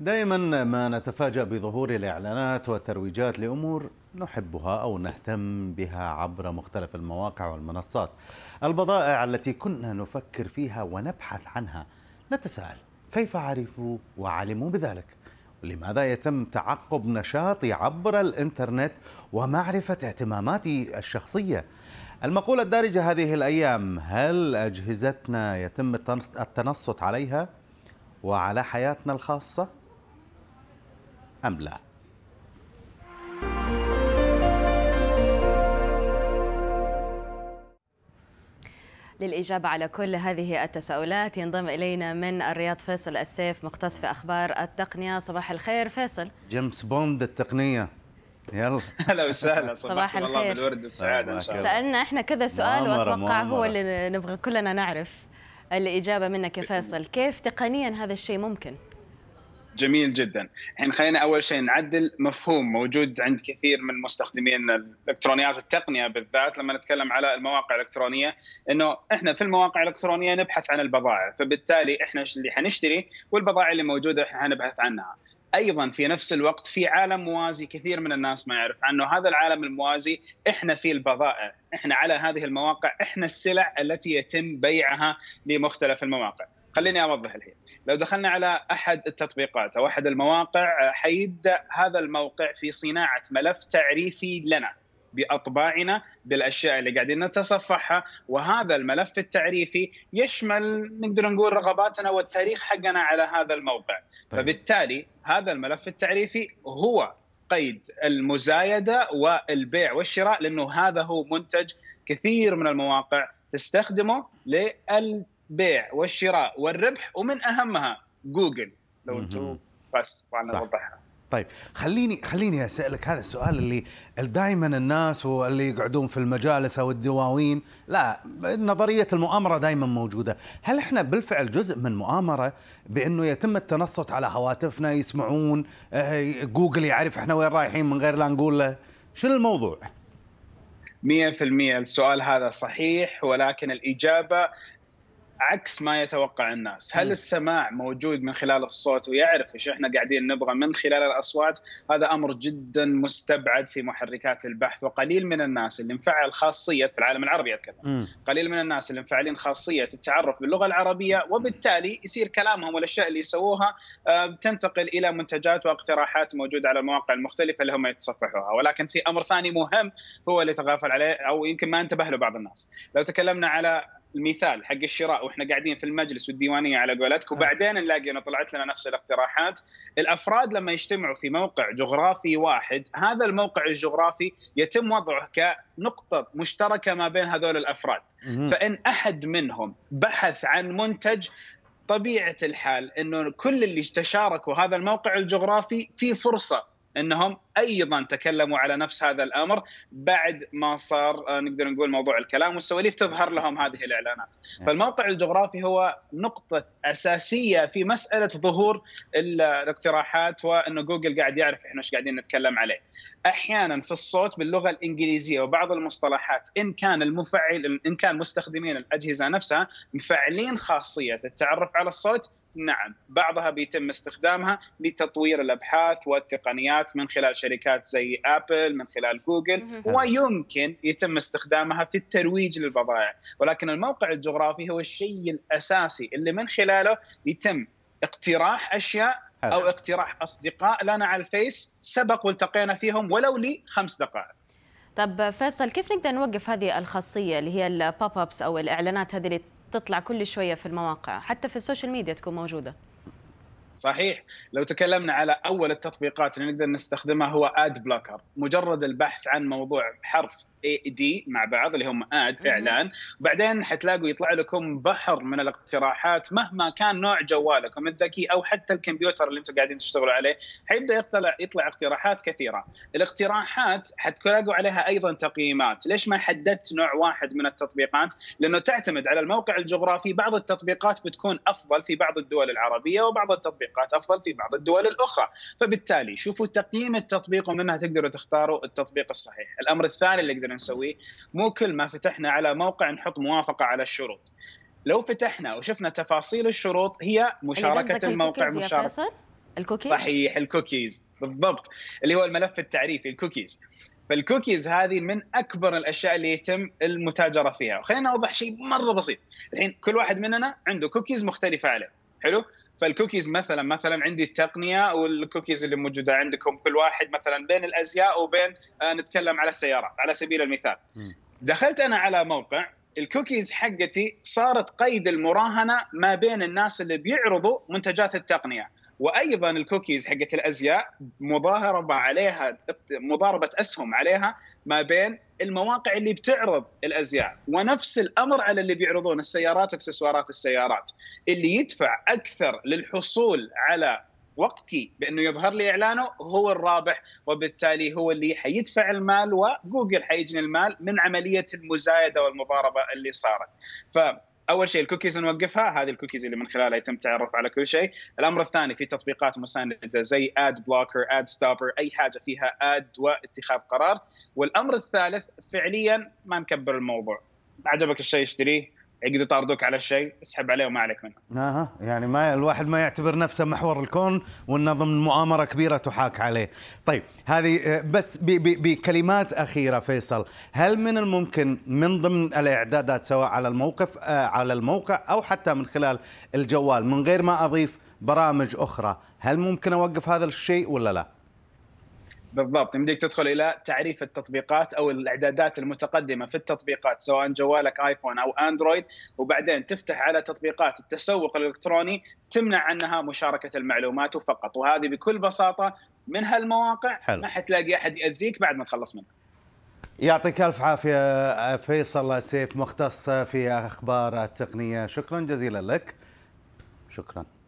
دائما ما نتفاجأ بظهور الإعلانات والترويجات لأمور نحبها أو نهتم بها عبر مختلف المواقع والمنصات البضائع التي كنا نفكر فيها ونبحث عنها نتساءل كيف عرفوا وعلموا بذلك لماذا يتم تعقب نشاطي عبر الإنترنت ومعرفة اهتماماتي الشخصية المقولة الدارجة هذه الأيام هل أجهزتنا يتم التنصت عليها وعلى حياتنا الخاصة؟ أم لا للإجابة على كل هذه التساؤلات ينضم إلينا من الرياض فيصل السيف مختص في أخبار التقنية صباح الخير فيصل جيمس بوند التقنية يلا هلا وسهلا صباح الخير والله بالورد والسعادة إن شاء الله سألنا إحنا كذا سؤال نعم، وأتوقع مؤمرة. هو اللي نبغى كلنا نعرف الإجابة منك يا فيصل كيف تقنيا هذا الشيء ممكن؟ جميل جدا الحين خلينا اول شيء نعدل مفهوم موجود عند كثير من مستخدمين الالكترونيات والتقنيه بالذات لما نتكلم على المواقع الالكترونيه انه احنا في المواقع الالكترونيه نبحث عن البضائع فبالتالي احنا اللي حنشتري والبضائع اللي موجوده احنا حنبحث عنها ايضا في نفس الوقت في عالم موازي كثير من الناس ما يعرف عنه هذا العالم الموازي احنا فيه البضائع احنا على هذه المواقع احنا السلع التي يتم بيعها لمختلف المواقع خليني اوضح الحين لو دخلنا على احد التطبيقات او احد المواقع حيبدا هذا الموقع في صناعه ملف تعريفي لنا باطباعنا بالاشياء اللي قاعدين نتصفحها وهذا الملف التعريفي يشمل نقدر نقول رغباتنا والتاريخ حقنا على هذا الموقع طيب. فبالتالي هذا الملف التعريفي هو قيد المزايده والبيع والشراء لانه هذا هو منتج كثير من المواقع تستخدمه لل بيع والشراء والربح ومن اهمها جوجل لو انتم بس وانا اوضحها طيب خليني خليني اسالك هذا السؤال اللي دائما الناس واللي يقعدون في المجالس او الدواوين لا نظريه المؤامره دائما موجوده، هل احنا بالفعل جزء من مؤامره بانه يتم التنصت على هواتفنا يسمعون آه، جوجل يعرف احنا وين رايحين من غير لا نقول له، شنو الموضوع؟ 100% السؤال هذا صحيح ولكن الإجابة عكس ما يتوقع الناس هل م. السماع موجود من خلال الصوت ويعرف ايش احنا قاعدين نبغى من خلال الاصوات هذا امر جدا مستبعد في محركات البحث وقليل من الناس اللي مفعل خاصيه في العالم العربي اتكلم قليل من الناس اللي مفعلين خاصيه التعرف باللغه العربيه وبالتالي يصير كلامهم والاشياء اللي يسووها آه، تنتقل الى منتجات واقتراحات موجوده على المواقع المختلفه اللي هم يتصفحوها ولكن في امر ثاني مهم هو اللي تغافل عليه او يمكن ما انتبه له بعض الناس لو تكلمنا على المثال حق الشراء واحنا قاعدين في المجلس والديوانيه على قولتك آه. وبعدين نلاقي انه طلعت لنا نفس الاقتراحات، الافراد لما يجتمعوا في موقع جغرافي واحد، هذا الموقع الجغرافي يتم وضعه كنقطه مشتركه ما بين هذول الافراد، فان احد منهم بحث عن منتج طبيعه الحال انه كل اللي تشاركوا هذا الموقع الجغرافي في فرصه انهم ايضا تكلموا على نفس هذا الامر بعد ما صار آه، نقدر نقول موضوع الكلام والسواليف تظهر لهم هذه الاعلانات، نعم. فالموقع الجغرافي هو نقطه اساسيه في مساله ظهور الاقتراحات وانه جوجل قاعد يعرف احنا ايش قاعدين نتكلم عليه. احيانا في الصوت باللغه الانجليزيه وبعض المصطلحات ان كان المفعل ان كان مستخدمين الاجهزه نفسها مفعلين خاصيه التعرف على الصوت نعم بعضها بيتم استخدامها لتطوير الابحاث والتقنيات من خلال شركات زي ابل من خلال جوجل نعم. ويمكن يتم استخدامها في الترويج للبضائع ولكن الموقع الجغرافي هو الشيء الاساسي اللي من خلاله يتم اقتراح اشياء او اقتراح اصدقاء لنا على الفيس سبق والتقينا فيهم ولو لخمس دقائق طب فيصل كيف نقدر نوقف هذه الخاصيه اللي هي البوب ابس او الاعلانات هذه اللي تطلع كل شويه في المواقع حتى في السوشيال ميديا تكون موجوده صحيح لو تكلمنا على اول التطبيقات اللي نقدر نستخدمها هو اد بلوكر مجرد البحث عن موضوع حرف اي دي مع بعض اللي هم اد اعلان وبعدين حتلاقوا يطلع لكم بحر من الاقتراحات مهما كان نوع جوالكم الذكي او حتى الكمبيوتر اللي انتم قاعدين تشتغلوا عليه حيبدا يطلع يطلع اقتراحات كثيره الاقتراحات حتلاقوا عليها ايضا تقييمات ليش ما حددت نوع واحد من التطبيقات لانه تعتمد على الموقع الجغرافي بعض التطبيقات بتكون افضل في بعض الدول العربيه وبعض التطبيقات افضل في بعض الدول الاخرى فبالتالي شوفوا تقييم التطبيق ومنها تقدروا تختاروا التطبيق الصحيح الامر الثاني اللي بدنا نسويه مو كل ما فتحنا على موقع نحط موافقه على الشروط لو فتحنا وشفنا تفاصيل الشروط هي مشاركه الموقع مشاركه الكوكيز صحيح الكوكيز بالضبط اللي هو الملف التعريفي الكوكيز فالكوكيز هذه من اكبر الاشياء اللي يتم المتاجره فيها وخلينا اوضح شيء مره بسيط الحين كل واحد مننا عنده كوكيز مختلفه عليه حلو فالكوكيز مثلا مثلا عندي التقنيه والكوكيز اللي موجوده عندكم كل واحد مثلا بين الازياء وبين آه، نتكلم على السيارات على سبيل المثال دخلت انا على موقع الكوكيز حقتي صارت قيد المراهنه ما بين الناس اللي بيعرضوا منتجات التقنيه وايضا الكوكيز حقت الازياء مضاربه عليها مضاربه اسهم عليها ما بين المواقع اللي بتعرض الازياء ونفس الامر على اللي بيعرضون السيارات واكسسوارات السيارات اللي يدفع اكثر للحصول على وقتي بانه يظهر لي اعلانه هو الرابح وبالتالي هو اللي حيدفع المال وجوجل حيجني المال من عمليه المزايده والمضاربه اللي صارت ف اول شيء الكوكيز نوقفها هذه الكوكيز اللي من خلالها يتم التعرف على كل شيء الامر الثاني في تطبيقات مسانده زي اد بلوكر اد ستوبر اي حاجه فيها اد واتخاذ قرار والامر الثالث فعليا ما نكبر الموضوع عجبك الشيء اشتريه يقدر يطاردوك على شيء اسحب عليه وما عليك منه اها يعني ما الواحد ما يعتبر نفسه محور الكون وانه ضمن مؤامره كبيره تحاك عليه طيب هذه آه، بس بكلمات اخيره فيصل هل من الممكن من ضمن الاعدادات سواء على الموقف آه، على الموقع او حتى من خلال الجوال من غير ما اضيف برامج اخرى هل ممكن اوقف هذا الشيء ولا لا بالضبط يمديك تدخل الى تعريف التطبيقات او الاعدادات المتقدمه في التطبيقات سواء جوالك ايفون او اندرويد وبعدين تفتح على تطبيقات التسوق الالكتروني تمنع عنها مشاركه المعلومات فقط وهذه بكل بساطه من هالمواقع حلو. ما حتلاقي احد ياذيك بعد ما تخلص منها. يعطيك الف عافيه فيصل سيف مختص في اخبار التقنيه شكرا جزيلا لك. شكرا.